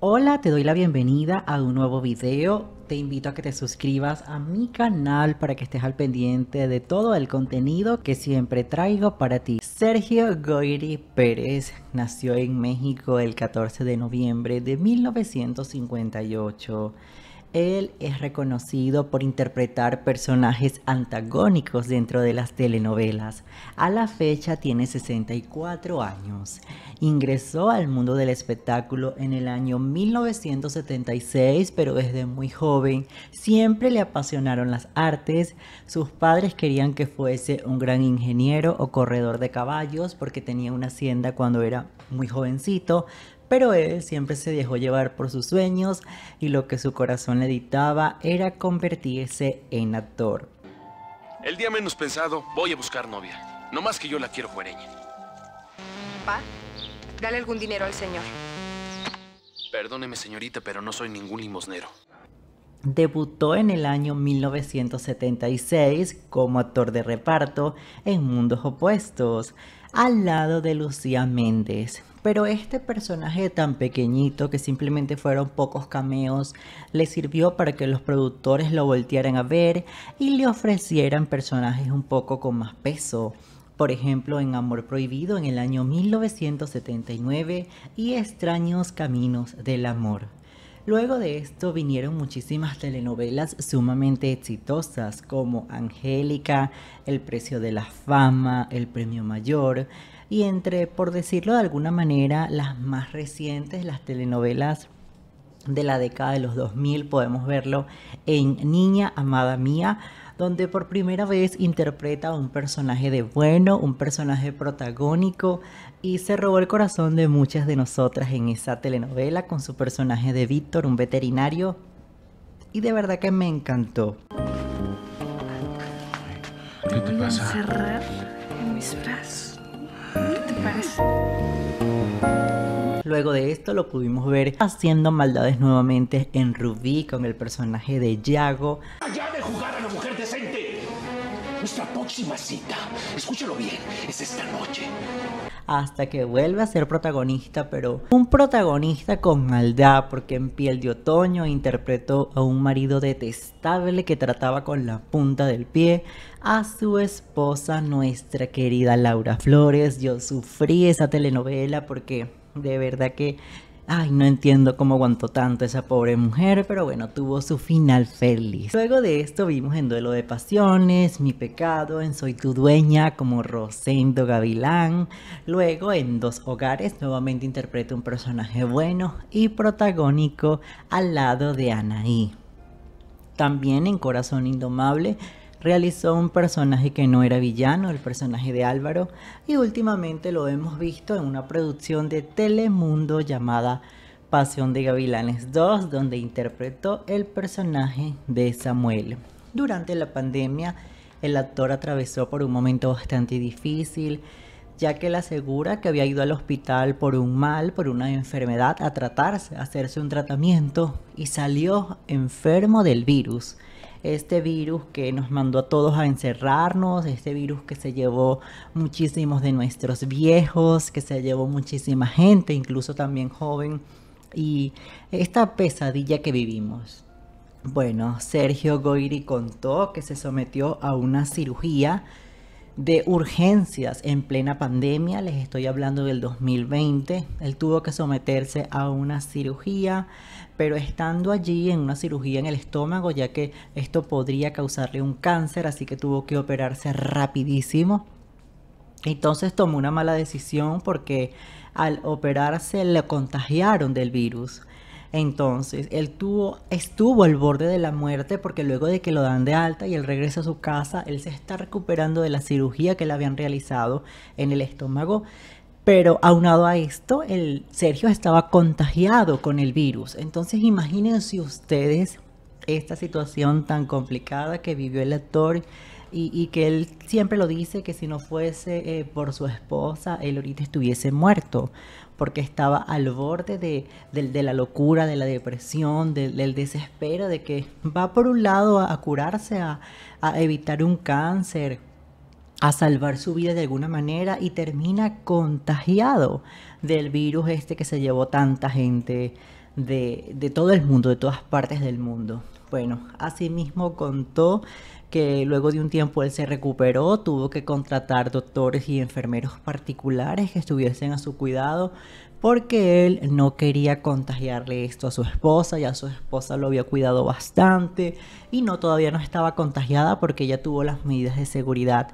Hola, te doy la bienvenida a un nuevo video. Te invito a que te suscribas a mi canal para que estés al pendiente de todo el contenido que siempre traigo para ti. Sergio Goyri Pérez nació en México el 14 de noviembre de 1958. Él es reconocido por interpretar personajes antagónicos dentro de las telenovelas. A la fecha tiene 64 años. Ingresó al mundo del espectáculo en el año 1976, pero desde muy joven siempre le apasionaron las artes. Sus padres querían que fuese un gran ingeniero o corredor de caballos porque tenía una hacienda cuando era muy jovencito, pero él siempre se dejó llevar por sus sueños y lo que su corazón le dictaba era convertirse en actor. El día menos pensado, voy a buscar novia. No más que yo la quiero juareña. Pa, dale algún dinero al señor. Perdóneme, señorita, pero no soy ningún limosnero. Debutó en el año 1976 como actor de reparto en Mundos Opuestos, al lado de Lucía Méndez. Pero este personaje tan pequeñito, que simplemente fueron pocos cameos, le sirvió para que los productores lo voltearan a ver y le ofrecieran personajes un poco con más peso. Por ejemplo, en Amor Prohibido en el año 1979 y Extraños Caminos del Amor. Luego de esto vinieron muchísimas telenovelas sumamente exitosas como Angélica, El Precio de la Fama, El Premio Mayor y entre, por decirlo de alguna manera, las más recientes, las telenovelas de la década de los 2000, podemos verlo en Niña, Amada Mía, donde por primera vez interpreta un personaje de bueno, un personaje protagónico y se robó el corazón de muchas de nosotras en esa telenovela con su personaje de Víctor, un veterinario, y de verdad que me encantó. en mis brazos. Luego de esto lo pudimos ver haciendo maldades nuevamente en Rubí con el personaje de Yago. de jugar a la mujer decente. Nuestra próxima cita, escúchalo bien, es esta noche hasta que vuelve a ser protagonista, pero un protagonista con maldad, porque en Piel de Otoño interpretó a un marido detestable que trataba con la punta del pie a su esposa, nuestra querida Laura Flores. Yo sufrí esa telenovela porque de verdad que, ay, no entiendo cómo aguantó tanto esa pobre mujer, pero bueno, tuvo su final feliz. Luego de esto vimos en Duelo de Pasiones, Mi Pecado, en Soy tu Dueña, como Rosendo Gavilán. Luego en Dos Hogares, nuevamente interpreto un personaje bueno y protagónico al lado de Anaí. También en Corazón Indomable realizó un personaje que no era villano, el personaje de Álvaro, y últimamente lo hemos visto en una producción de Telemundo llamada Pasión de Gavilanes 2, donde interpretó el personaje de Samuel. Durante la pandemia, el actor atravesó por un momento bastante difícil, ya que él asegura que había ido al hospital por un mal, por una enfermedad, a tratarse, a hacerse un tratamiento y salió enfermo del virus este virus que nos mandó a todos a encerrarnos, este virus que se llevó muchísimos de nuestros viejos, que se llevó muchísima gente, incluso también joven, y esta pesadilla que vivimos. Bueno, Sergio Goiri contó que se sometió a una cirugía de urgencias en plena pandemia, les estoy hablando del 2020. Él tuvo que someterse a una cirugía, pero estando allí en una cirugía en el estómago, ya que esto podría causarle un cáncer, así que tuvo que operarse rapidísimo. Entonces tomó una mala decisión porque al operarse le contagiaron del virus entonces, él tuvo, estuvo al borde de la muerte porque luego de que lo dan de alta y él regresa a su casa, él se está recuperando de la cirugía que le habían realizado en el estómago. Pero aunado a esto, el Sergio estaba contagiado con el virus. Entonces, imagínense ustedes esta situación tan complicada que vivió el actor y, que él siempre lo dice que si no fuese eh, por su esposa, él ahorita estuviese muerto, porque estaba al borde de, la locura, de la depresión, del desespero, de que va por un lado a, curarse, a, evitar un cáncer, a salvar su vida de alguna manera y termina contagiado del virus este que se llevó tanta gente de, de, todo el mundo, de todas partes del mundo. Bueno, asimismo contó que luego de un tiempo él se recuperó, tuvo que contratar doctores y enfermeros particulares que estuviesen a su cuidado porque él no quería contagiarle esto a su esposa, ya su esposa lo había cuidado bastante y no todavía no estaba contagiada porque ella tuvo las medidas de seguridad.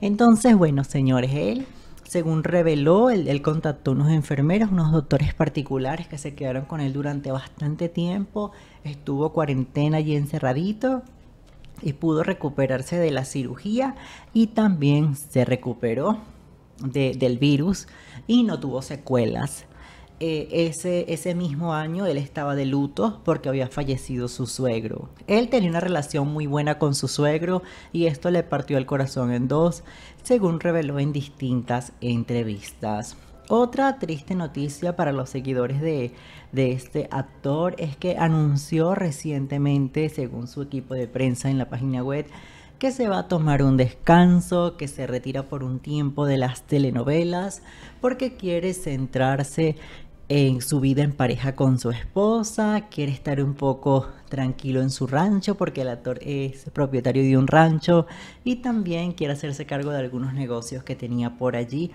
Entonces, bueno, señores, él según reveló, él, él, contactó unos enfermeros, unos doctores particulares que se quedaron con él durante bastante tiempo. Estuvo cuarentena y encerradito y pudo recuperarse de la cirugía y también se recuperó del virus y no tuvo secuelas. Eh, ese, ese mismo año él estaba de luto porque había fallecido su suegro. Él tenía una relación muy buena con su suegro y esto le partió el corazón en dos, según reveló en distintas entrevistas. Otra triste noticia para los seguidores de, este actor es que anunció recientemente, según su equipo de prensa en la página web, que se va a tomar un descanso, que se retira por un tiempo de las telenovelas, porque quiere centrarse en su vida en pareja con su esposa, quiere estar un poco tranquilo en su rancho porque el actor es propietario de un rancho y también quiere hacerse cargo de algunos negocios que tenía por allí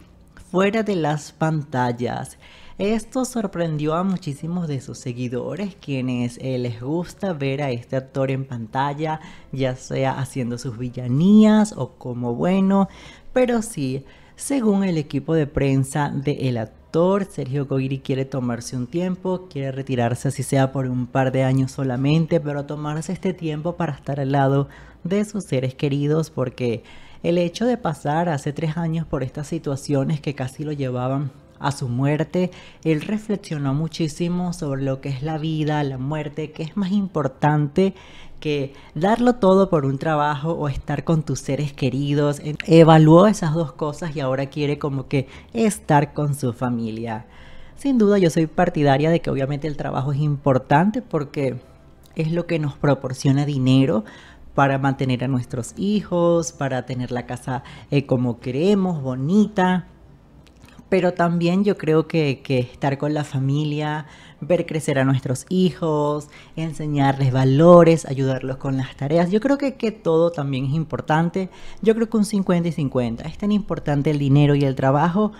fuera de las pantallas. Esto sorprendió a muchísimos de sus seguidores, quienes eh, les gusta ver a este actor en pantalla, ya sea haciendo sus villanías o como bueno, pero sí, según el equipo de prensa del Actor, Sergio Goyri quiere tomarse un tiempo, quiere retirarse así sea por un par de años solamente, pero tomarse este tiempo para estar al lado de sus seres queridos porque el hecho de pasar hace tres años por estas situaciones que casi lo llevaban a su muerte, él reflexionó muchísimo sobre lo que es la vida, la muerte, que es más importante que darlo todo por un trabajo o estar con tus seres queridos. Evaluó esas dos cosas y ahora quiere como que estar con su familia. Sin duda yo soy partidaria de que obviamente el trabajo es importante porque es lo que nos proporciona dinero, para mantener a nuestros hijos, para tener la casa eh, como queremos, bonita. Pero también yo creo que, estar con la familia, ver crecer a nuestros hijos, enseñarles valores, ayudarlos con las tareas. Yo creo que, que, todo también es importante. Yo creo que un 50 y 50. Es tan importante el dinero y el trabajo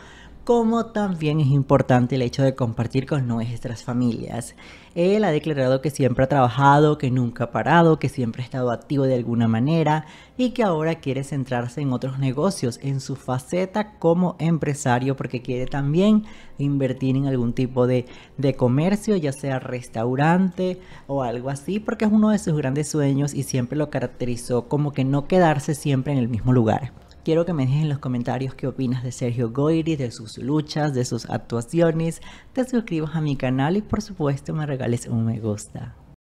como también es importante el hecho de compartir con nuestras familias. Él ha declarado que siempre ha trabajado, que nunca ha parado, que siempre ha estado activo de alguna manera y que ahora quiere centrarse en otros negocios, en su faceta como empresario, porque quiere también invertir en algún tipo de, de comercio, ya sea restaurante o algo así, porque es uno de sus grandes sueños y siempre lo caracterizó como que no quedarse siempre en el mismo lugar. Quiero que me dejes en los comentarios qué opinas de Sergio Goyri, de sus luchas, de sus actuaciones. Te suscribas a mi canal y por supuesto me regales un me gusta.